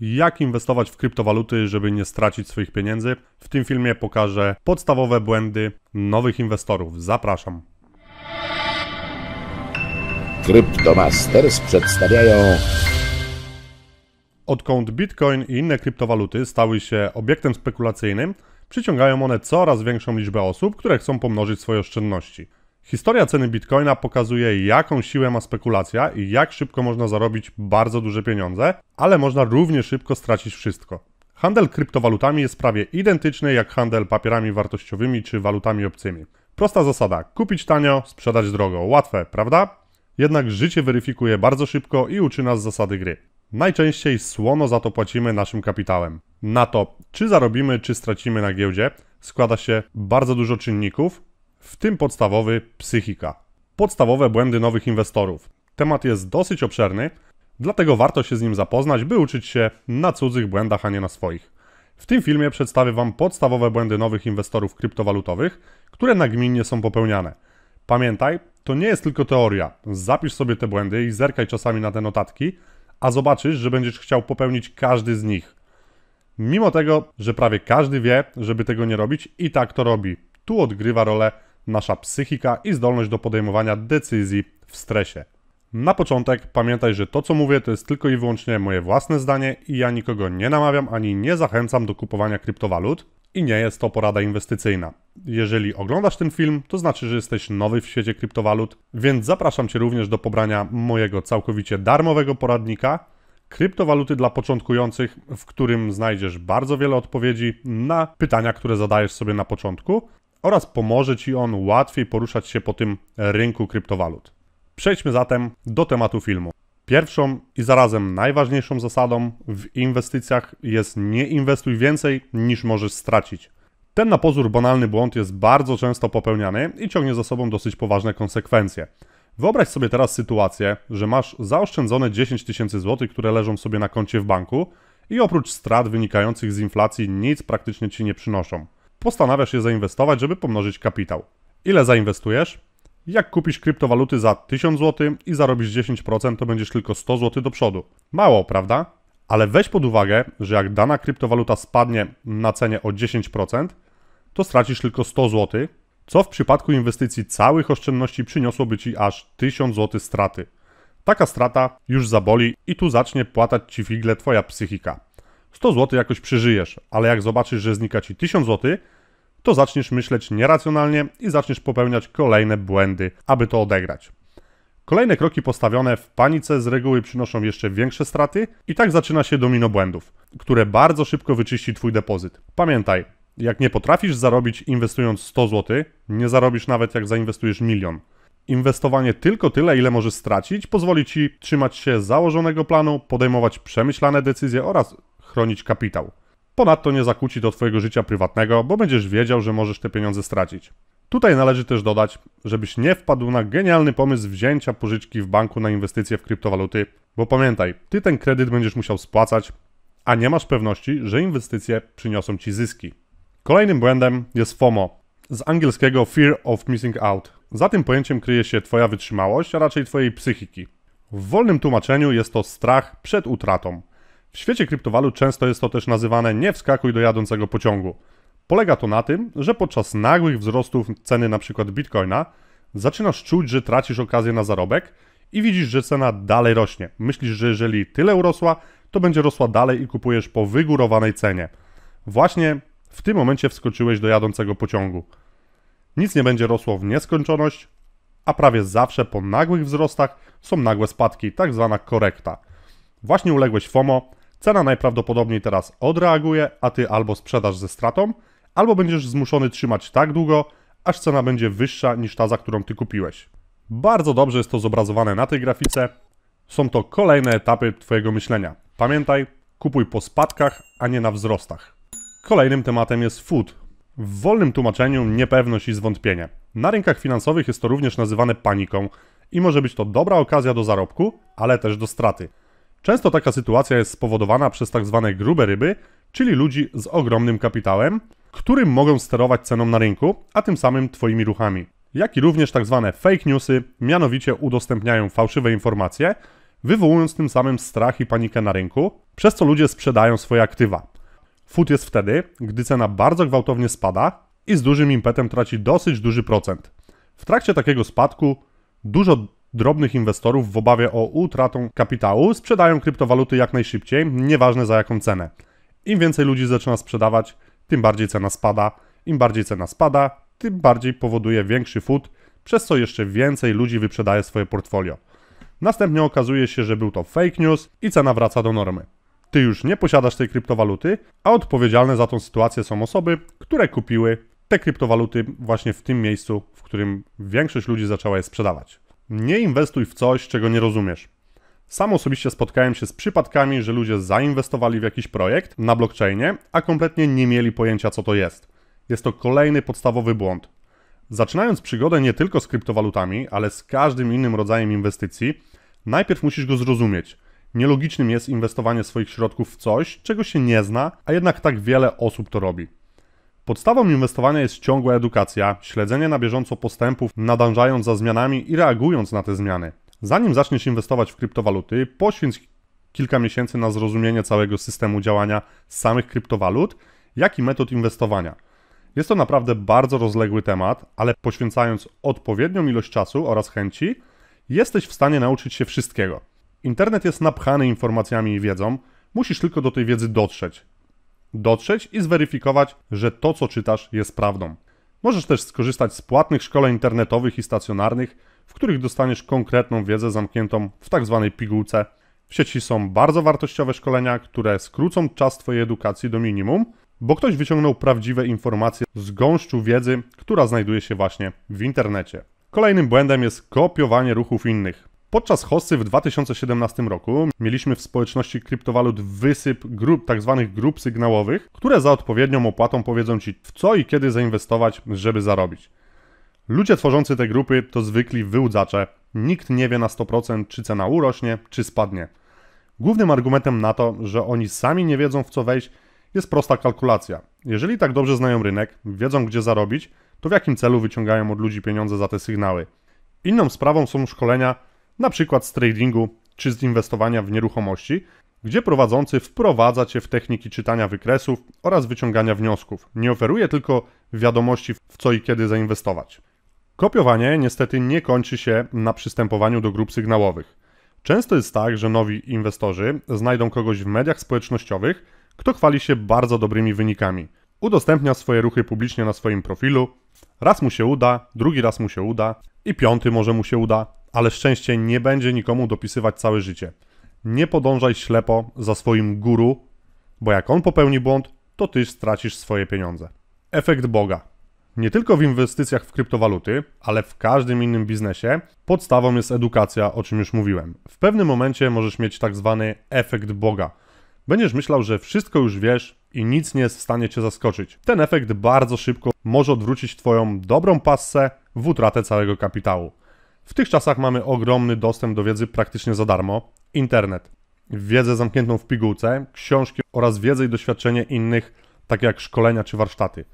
jak inwestować w kryptowaluty, żeby nie stracić swoich pieniędzy. W tym filmie pokażę podstawowe błędy nowych inwestorów. Zapraszam. Cryptomasters przedstawiają Odkąd Bitcoin i inne kryptowaluty stały się obiektem spekulacyjnym, przyciągają one coraz większą liczbę osób, które chcą pomnożyć swoje oszczędności. Historia ceny bitcoina pokazuje, jaką siłę ma spekulacja i jak szybko można zarobić bardzo duże pieniądze, ale można równie szybko stracić wszystko. Handel kryptowalutami jest prawie identyczny jak handel papierami wartościowymi czy walutami obcymi. Prosta zasada: kupić tanio, sprzedać drogo. Łatwe, prawda? Jednak życie weryfikuje bardzo szybko i uczy nas zasady gry. Najczęściej słono za to płacimy naszym kapitałem. Na to, czy zarobimy, czy stracimy na giełdzie, składa się bardzo dużo czynników, w tym podstawowy psychika. Podstawowe błędy nowych inwestorów. Temat jest dosyć obszerny, dlatego warto się z nim zapoznać, by uczyć się na cudzych błędach, a nie na swoich. W tym filmie przedstawię Wam podstawowe błędy nowych inwestorów kryptowalutowych, które nagminnie są popełniane. Pamiętaj, to nie jest tylko teoria. Zapisz sobie te błędy i zerkaj czasami na te notatki, a zobaczysz, że będziesz chciał popełnić każdy z nich. Mimo tego, że prawie każdy wie, żeby tego nie robić, i tak to robi. Tu odgrywa rolę nasza psychika i zdolność do podejmowania decyzji w stresie. Na początek pamiętaj, że to co mówię to jest tylko i wyłącznie moje własne zdanie i ja nikogo nie namawiam ani nie zachęcam do kupowania kryptowalut i nie jest to porada inwestycyjna. Jeżeli oglądasz ten film, to znaczy, że jesteś nowy w świecie kryptowalut, więc zapraszam Cię również do pobrania mojego całkowicie darmowego poradnika Kryptowaluty dla początkujących, w którym znajdziesz bardzo wiele odpowiedzi na pytania, które zadajesz sobie na początku oraz pomoże Ci on łatwiej poruszać się po tym rynku kryptowalut. Przejdźmy zatem do tematu filmu. Pierwszą i zarazem najważniejszą zasadą w inwestycjach jest nie inwestuj więcej niż możesz stracić. Ten na pozór banalny błąd jest bardzo często popełniany i ciągnie za sobą dosyć poważne konsekwencje. Wyobraź sobie teraz sytuację, że masz zaoszczędzone 10 tysięcy złotych, które leżą sobie na koncie w banku i oprócz strat wynikających z inflacji nic praktycznie ci nie przynoszą postanawiasz je zainwestować, żeby pomnożyć kapitał. Ile zainwestujesz? Jak kupisz kryptowaluty za 1000 zł i zarobisz 10%, to będziesz tylko 100 zł do przodu. Mało, prawda? Ale weź pod uwagę, że jak dana kryptowaluta spadnie na cenie o 10%, to stracisz tylko 100 zł, co w przypadku inwestycji całych oszczędności przyniosłoby ci aż 1000 zł straty. Taka strata już zaboli i tu zacznie płatać ci figle twoja psychika. 100 zł jakoś przeżyjesz, ale jak zobaczysz, że znika ci 1000 zł, to zaczniesz myśleć nieracjonalnie i zaczniesz popełniać kolejne błędy, aby to odegrać. Kolejne kroki postawione w panice z reguły przynoszą jeszcze większe straty i tak zaczyna się domino błędów, które bardzo szybko wyczyści Twój depozyt. Pamiętaj, jak nie potrafisz zarobić inwestując 100 zł, nie zarobisz nawet jak zainwestujesz milion. Inwestowanie tylko tyle, ile możesz stracić, pozwoli Ci trzymać się założonego planu, podejmować przemyślane decyzje oraz chronić kapitał. Ponadto nie zakłóci to Twojego życia prywatnego, bo będziesz wiedział, że możesz te pieniądze stracić. Tutaj należy też dodać, żebyś nie wpadł na genialny pomysł wzięcia pożyczki w banku na inwestycje w kryptowaluty, bo pamiętaj, ty ten kredyt będziesz musiał spłacać, a nie masz pewności, że inwestycje przyniosą ci zyski. Kolejnym błędem jest FOMO, z angielskiego Fear of Missing Out. Za tym pojęciem kryje się Twoja wytrzymałość, a raczej Twojej psychiki. W wolnym tłumaczeniu jest to strach przed utratą. W świecie kryptowalut często jest to też nazywane nie wskakuj do jadącego pociągu. Polega to na tym, że podczas nagłych wzrostów ceny np. bitcoina zaczynasz czuć, że tracisz okazję na zarobek i widzisz, że cena dalej rośnie. Myślisz, że jeżeli tyle urosła, to będzie rosła dalej i kupujesz po wygórowanej cenie. Właśnie w tym momencie wskoczyłeś do jadącego pociągu. Nic nie będzie rosło w nieskończoność, a prawie zawsze po nagłych wzrostach są nagłe spadki, tak zwana korekta. Właśnie uległeś FOMO, Cena najprawdopodobniej teraz odreaguje, a ty albo sprzedasz ze stratą, albo będziesz zmuszony trzymać tak długo, aż cena będzie wyższa niż ta, za którą ty kupiłeś. Bardzo dobrze jest to zobrazowane na tej grafice. Są to kolejne etapy twojego myślenia. Pamiętaj, kupuj po spadkach, a nie na wzrostach. Kolejnym tematem jest food. W wolnym tłumaczeniu niepewność i zwątpienie. Na rynkach finansowych jest to również nazywane paniką i może być to dobra okazja do zarobku, ale też do straty. Często taka sytuacja jest spowodowana przez tzw. Tak grube ryby, czyli ludzi z ogromnym kapitałem, którym mogą sterować ceną na rynku, a tym samym Twoimi ruchami. Jak i również tzw. Tak fake newsy, mianowicie udostępniają fałszywe informacje, wywołując tym samym strach i panikę na rynku, przez co ludzie sprzedają swoje aktywa. Fut jest wtedy, gdy cena bardzo gwałtownie spada i z dużym impetem traci dosyć duży procent. W trakcie takiego spadku dużo drobnych inwestorów w obawie o utratę kapitału sprzedają kryptowaluty jak najszybciej, nieważne za jaką cenę. Im więcej ludzi zaczyna sprzedawać, tym bardziej cena spada. Im bardziej cena spada, tym bardziej powoduje większy fut, przez co jeszcze więcej ludzi wyprzedaje swoje portfolio. Następnie okazuje się, że był to fake news i cena wraca do normy. Ty już nie posiadasz tej kryptowaluty, a odpowiedzialne za tą sytuację są osoby, które kupiły te kryptowaluty właśnie w tym miejscu, w którym większość ludzi zaczęła je sprzedawać. Nie inwestuj w coś, czego nie rozumiesz. Sam osobiście spotkałem się z przypadkami, że ludzie zainwestowali w jakiś projekt na blockchainie, a kompletnie nie mieli pojęcia, co to jest. Jest to kolejny podstawowy błąd. Zaczynając przygodę nie tylko z kryptowalutami, ale z każdym innym rodzajem inwestycji, najpierw musisz go zrozumieć. Nielogicznym jest inwestowanie swoich środków w coś, czego się nie zna, a jednak tak wiele osób to robi. Podstawą inwestowania jest ciągła edukacja, śledzenie na bieżąco postępów, nadążając za zmianami i reagując na te zmiany. Zanim zaczniesz inwestować w kryptowaluty, poświęć kilka miesięcy na zrozumienie całego systemu działania samych kryptowalut, jak i metod inwestowania. Jest to naprawdę bardzo rozległy temat, ale poświęcając odpowiednią ilość czasu oraz chęci, jesteś w stanie nauczyć się wszystkiego. Internet jest napchany informacjami i wiedzą, musisz tylko do tej wiedzy dotrzeć dotrzeć i zweryfikować, że to, co czytasz, jest prawdą. Możesz też skorzystać z płatnych szkoleń internetowych i stacjonarnych, w których dostaniesz konkretną wiedzę zamkniętą w tzw. Tak pigułce. W sieci są bardzo wartościowe szkolenia, które skrócą czas Twojej edukacji do minimum, bo ktoś wyciągnął prawdziwe informacje z gąszczu wiedzy, która znajduje się właśnie w internecie. Kolejnym błędem jest kopiowanie ruchów innych. Podczas hossy w 2017 roku mieliśmy w społeczności kryptowalut wysyp grup, tak zwanych grup sygnałowych, które za odpowiednią opłatą powiedzą Ci w co i kiedy zainwestować, żeby zarobić. Ludzie tworzący te grupy to zwykli wyłudzacze. Nikt nie wie na 100% czy cena urośnie, czy spadnie. Głównym argumentem na to, że oni sami nie wiedzą w co wejść, jest prosta kalkulacja. Jeżeli tak dobrze znają rynek, wiedzą gdzie zarobić, to w jakim celu wyciągają od ludzi pieniądze za te sygnały. Inną sprawą są szkolenia na przykład z tradingu czy z inwestowania w nieruchomości, gdzie prowadzący wprowadza Cię w techniki czytania wykresów oraz wyciągania wniosków. Nie oferuje tylko wiadomości, w co i kiedy zainwestować. Kopiowanie niestety nie kończy się na przystępowaniu do grup sygnałowych. Często jest tak, że nowi inwestorzy znajdą kogoś w mediach społecznościowych, kto chwali się bardzo dobrymi wynikami. Udostępnia swoje ruchy publicznie na swoim profilu. Raz mu się uda, drugi raz mu się uda i piąty może mu się uda, ale szczęście nie będzie nikomu dopisywać całe życie. Nie podążaj ślepo za swoim guru, bo jak on popełni błąd, to ty stracisz swoje pieniądze. Efekt Boga. Nie tylko w inwestycjach w kryptowaluty, ale w każdym innym biznesie podstawą jest edukacja, o czym już mówiłem. W pewnym momencie możesz mieć tak zwany efekt Boga. Będziesz myślał, że wszystko już wiesz i nic nie jest w stanie cię zaskoczyć. Ten efekt bardzo szybko może odwrócić twoją dobrą passę w utratę całego kapitału. W tych czasach mamy ogromny dostęp do wiedzy praktycznie za darmo. Internet, wiedzę zamkniętą w pigułce, książki oraz wiedzę i doświadczenie innych, takie jak szkolenia czy warsztaty.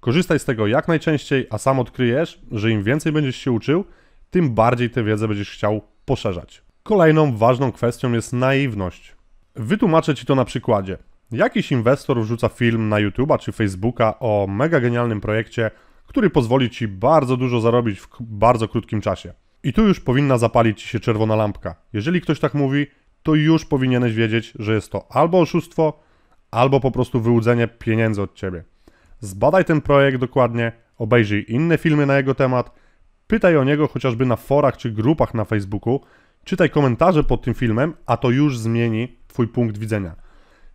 Korzystaj z tego jak najczęściej, a sam odkryjesz, że im więcej będziesz się uczył, tym bardziej tę wiedzę będziesz chciał poszerzać. Kolejną ważną kwestią jest naiwność. Wytłumaczę Ci to na przykładzie. Jakiś inwestor wrzuca film na YouTube'a czy Facebooka o mega genialnym projekcie, który pozwoli Ci bardzo dużo zarobić w bardzo krótkim czasie. I tu już powinna zapalić się czerwona lampka. Jeżeli ktoś tak mówi, to już powinieneś wiedzieć, że jest to albo oszustwo, albo po prostu wyłudzenie pieniędzy od ciebie. Zbadaj ten projekt dokładnie, obejrzyj inne filmy na jego temat, pytaj o niego chociażby na forach czy grupach na Facebooku, czytaj komentarze pod tym filmem, a to już zmieni Twój punkt widzenia.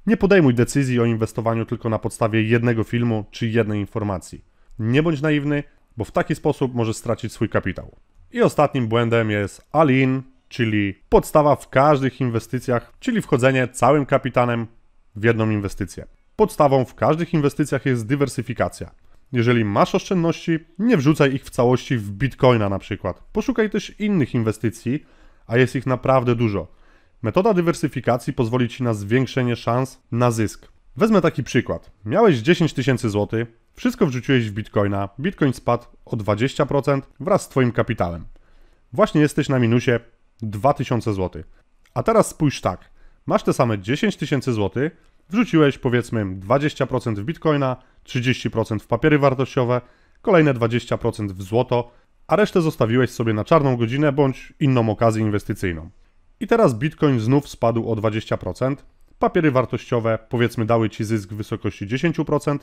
Nie podejmuj decyzji o inwestowaniu tylko na podstawie jednego filmu czy jednej informacji. Nie bądź naiwny, bo w taki sposób możesz stracić swój kapitał. I ostatnim błędem jest alin, czyli podstawa w każdych inwestycjach, czyli wchodzenie całym kapitanem w jedną inwestycję. Podstawą w każdych inwestycjach jest dywersyfikacja. Jeżeli masz oszczędności, nie wrzucaj ich w całości w bitcoina na przykład. Poszukaj też innych inwestycji, a jest ich naprawdę dużo. Metoda dywersyfikacji pozwoli Ci na zwiększenie szans na zysk. Wezmę taki przykład. Miałeś 10 tysięcy złotych, wszystko wrzuciłeś w bitcoina, bitcoin spadł o 20% wraz z Twoim kapitałem. Właśnie jesteś na minusie 2000 zł. A teraz spójrz tak, masz te same 10 tysięcy zł, wrzuciłeś powiedzmy 20% w bitcoina, 30% w papiery wartościowe, kolejne 20% w złoto, a resztę zostawiłeś sobie na czarną godzinę bądź inną okazję inwestycyjną. I teraz bitcoin znów spadł o 20%, papiery wartościowe powiedzmy dały ci zysk w wysokości 10%,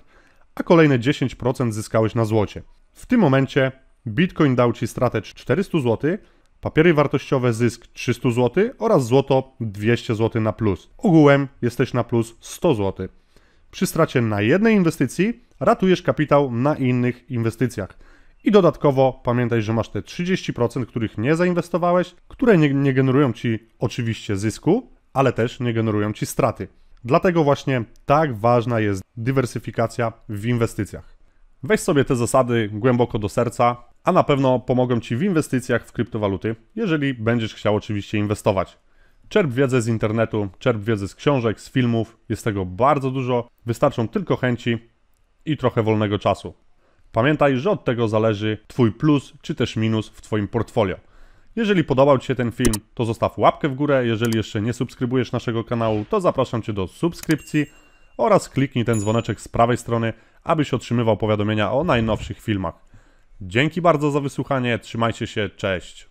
a kolejne 10% zyskałeś na złocie. W tym momencie Bitcoin dał Ci stratę 400 zł, papiery wartościowe zysk 300 zł oraz złoto 200 zł na plus. Ogółem jesteś na plus 100 zł. Przy stracie na jednej inwestycji ratujesz kapitał na innych inwestycjach. I dodatkowo pamiętaj, że masz te 30%, których nie zainwestowałeś, które nie, nie generują ci oczywiście zysku, ale też nie generują ci straty. Dlatego właśnie tak ważna jest dywersyfikacja w inwestycjach. Weź sobie te zasady głęboko do serca, a na pewno pomogą Ci w inwestycjach w kryptowaluty, jeżeli będziesz chciał oczywiście inwestować. Czerp wiedzę z internetu, czerp wiedzę z książek, z filmów, jest tego bardzo dużo, wystarczą tylko chęci i trochę wolnego czasu. Pamiętaj, że od tego zależy Twój plus czy też minus w Twoim portfolio. Jeżeli podobał Ci się ten film, to zostaw łapkę w górę. Jeżeli jeszcze nie subskrybujesz naszego kanału, to zapraszam Cię do subskrypcji oraz kliknij ten dzwoneczek z prawej strony, abyś otrzymywał powiadomienia o najnowszych filmach. Dzięki bardzo za wysłuchanie, trzymajcie się, cześć!